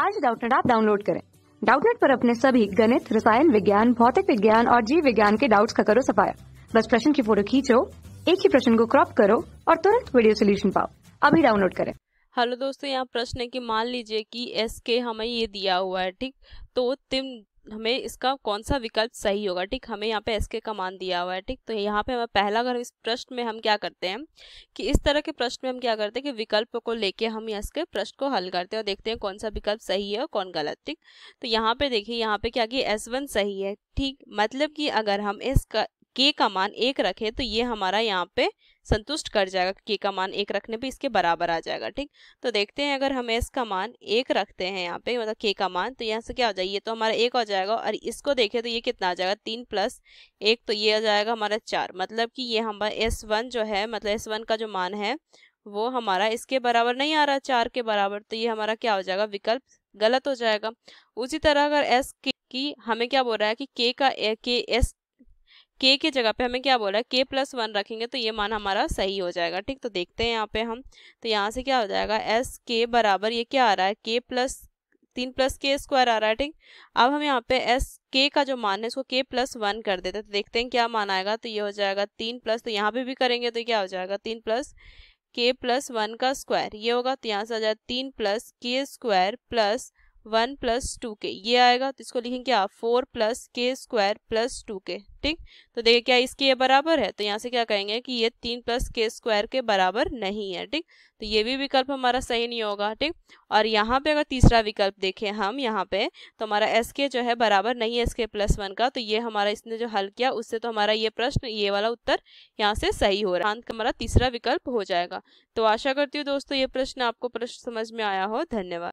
आज डाउटनेट आप डाउनलोड करें डाउटनेट पर अपने सभी गणित रसायन विज्ञान भौतिक विज्ञान और जीव विज्ञान के डाउट्स का करो सफाया बस प्रश्न की फोटो खींचो एक ही प्रश्न को क्रॉप करो और तुरंत वीडियो सोल्यूशन पाओ अभी डाउनलोड करें हेलो दोस्तों यहाँ प्रश्न है कि मान लीजिए कि एस के हमें ये दिया हुआ है ठीक तो तिम हमें इसका कौन सा विकल्प सही होगा ठीक हमें यहाँ पे एस के का मान दिया हुआ है ठीक तो यहाँ पे हमें पहला अगर इस प्रश्न में हम क्या करते हैं कि इस तरह के प्रश्न में हम क्या करते हैं कि विकल्प को लेके हम यहाँ के प्रश्न को हल करते हैं और देखते हैं कौन सा विकल्प सही है और कौन गलत ठीक तो यहाँ पे देखिए यहाँ पे क्या कि एस वन सही है ठीक मतलब कि अगर हम इस के का मान एक रखें तो ये हमारा यहाँ पे संतुष्ट कर जाएगा के का मान एक रखने पे इसके बराबर आ जाएगा ठीक तो देखते हैं अगर हम एस का मान एक रखते हैं यहाँ पे मतलब के का मान तो यहाँ से क्या हो जाए ये तो हमारा एक हो जाएगा और इसको देखें तो ये कितना आ जाएगा तीन प्लस एक तो ये आ जाएगा हमारा चार मतलब कि ये हमारा एस वन जो है मतलब एस वन का जो मान है वो हमारा इसके बराबर नहीं आ रहा चार के बराबर तो ये हमारा क्या हो जाएगा विकल्प गलत हो जाएगा उसी तरह अगर एस के की हमें क्या बोल रहा है कि के का के एस के के जगह पे हमें क्या बोला है के प्लस वन रखेंगे तो ये मान हमारा सही हो जाएगा ठीक तो देखते हैं यहाँ पे हम तो यहाँ से क्या हो जाएगा एस के बराबर ये क्या आ रहा है के प्लस तीन प्लस के स्क्वायर आ रहा है ठीक अब हम यहाँ पे एस के का जो मान है इसको के प्लस वन कर देते हैं तो देखते हैं क्या मान आएगा तो ये हो जाएगा तीन प्लस तो यहाँ पे भी करेंगे तो क्या हो जाएगा तीन प्लस के प्लस वन का स्क्वायर ये होगा तो यहाँ से आ जाएगा तीन plus k square plus one plus two k ये आएगा तो इसको लिखेंगे आप four plus k square plus two k ठीक तो देखिए क्या इसके ये बराबर है तो यहाँ से क्या कहेंगे कि ये तीन प्लस के स्क्वायर के बराबर नहीं है ठीक तो ये भी विकल्प हमारा सही नहीं होगा ठीक और यहाँ पे अगर तीसरा विकल्प देखें हम यहाँ पे तो हमारा एस के जो है बराबर नहीं है एस के प्लस वन का तो ये हमारा इसने जो हल किया उससे तो हमारा ये प्रश्न ये वाला उत्तर यहाँ से सही हो रहा है हमारा तीसरा विकल्प हो जाएगा तो आशा करती हूँ दोस्तों ये प्रश्न आपको प्रश्न समझ में आया हो धन्यवाद